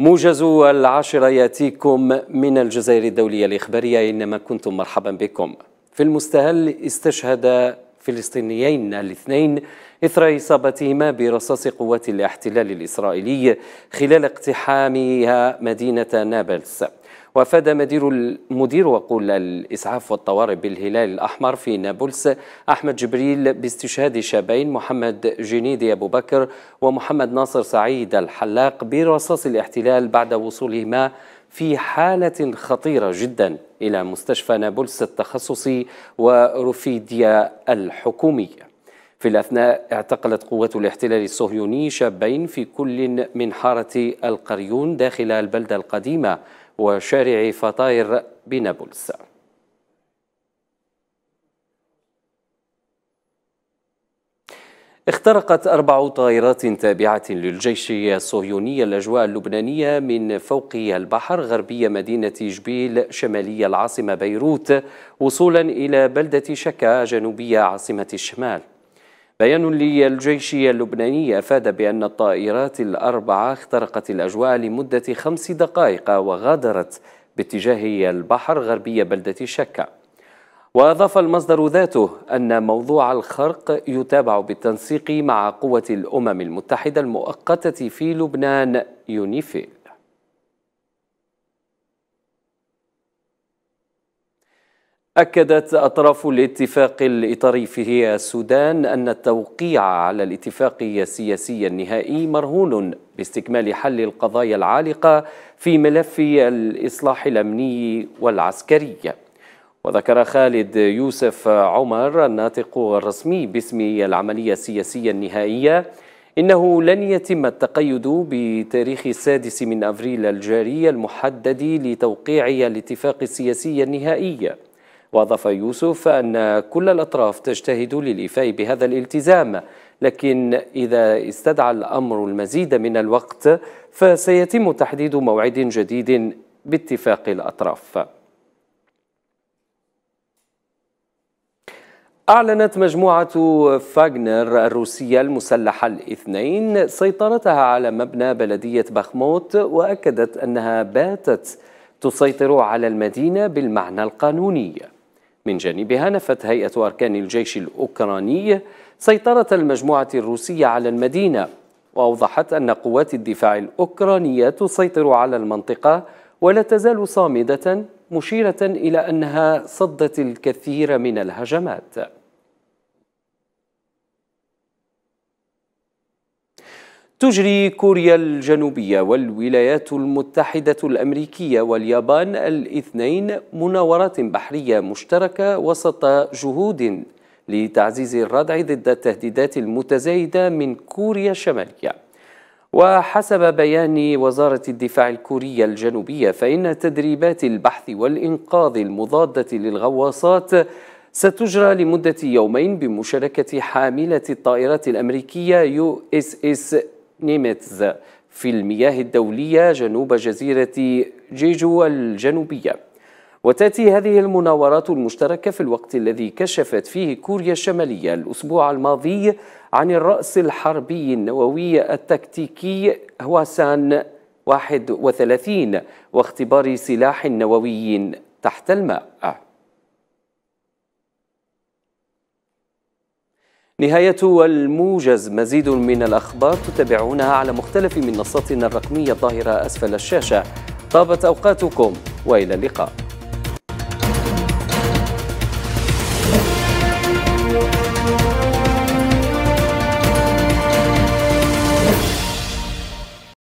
موجز العاشرة يأتيكم من الجزائر الدولية الإخبارية إنما كنتم مرحبا بكم في المستهل استشهد فلسطينيين الاثنين إثر إصابتهما برصاص قوات الاحتلال الإسرائيلي خلال اقتحامها مدينة نابلس وافاد مدير المدير وقول الاسعاف والطوارئ بالهلال الاحمر في نابلس احمد جبريل باستشهاد شابين محمد جنيدي ابو بكر ومحمد ناصر سعيد الحلاق برصاص الاحتلال بعد وصولهما في حالة خطيرة جدا إلى مستشفى نابلس التخصصي ورفيديا الحكومية في الأثناء اعتقلت قوات الاحتلال الصهيوني شابين في كل من حارة القريون داخل البلدة القديمة وشارع فطاير بنابلس اخترقت أربع طائرات تابعة للجيش الصهيوني الأجواء اللبنانية من فوق البحر غربي مدينة جبيل شمالية العاصمة بيروت وصولا إلى بلدة شكا جنوبية عاصمة الشمال بيان للجيش اللبناني أفاد بأن الطائرات الأربعة اخترقت الأجواء لمدة خمس دقائق وغادرت باتجاه البحر غربي بلدة شكا وأضاف المصدر ذاته أن موضوع الخرق يتابع بالتنسيق مع قوة الأمم المتحدة المؤقتة في لبنان يونيفي أكدت أطراف الاتفاق الإطاري في السودان أن التوقيع على الاتفاق السياسي النهائي مرهون باستكمال حل القضايا العالقة في ملف الإصلاح الأمني والعسكري وذكر خالد يوسف عمر الناطق الرسمي باسم العملية السياسية النهائية إنه لن يتم التقيد بتاريخ السادس من أفريل الجاري المحدد لتوقيع الاتفاق السياسي النهائي واضاف يوسف ان كل الاطراف تجتهد للايفاء بهذا الالتزام لكن اذا استدعى الامر المزيد من الوقت فسيتم تحديد موعد جديد باتفاق الاطراف أعلنت مجموعة فاغنر الروسية المسلحة الاثنين سيطرتها على مبنى بلدية بخموت وأكدت أنها باتت تسيطر على المدينة بالمعنى القانوني من جانبها نفت هيئة أركان الجيش الأوكراني سيطرة المجموعة الروسية على المدينة وأوضحت أن قوات الدفاع الأوكرانية تسيطر على المنطقة ولا تزال صامدة مشيرة إلى أنها صدت الكثير من الهجمات تجري كوريا الجنوبية والولايات المتحدة الأمريكية واليابان الاثنين مناورات بحرية مشتركة وسط جهود لتعزيز الردع ضد التهديدات المتزايدة من كوريا الشمالية وحسب بيان وزارة الدفاع الكورية الجنوبية فإن تدريبات البحث والإنقاذ المضادة للغواصات ستجرى لمدة يومين بمشاركة حاملة الطائرات الأمريكية يو اس اس نيميتز في المياه الدولية جنوب جزيرة جيجو الجنوبية وتأتي هذه المناورات المشتركة في الوقت الذي كشفت فيه كوريا الشمالية الأسبوع الماضي عن الرأس الحربي النووي التكتيكي هواسان 31 واختبار سلاح نووي تحت الماء نهاية والموجز مزيد من الأخبار تتابعونها على مختلف منصاتنا الرقمية الظاهرة أسفل الشاشة طابت أوقاتكم وإلى اللقاء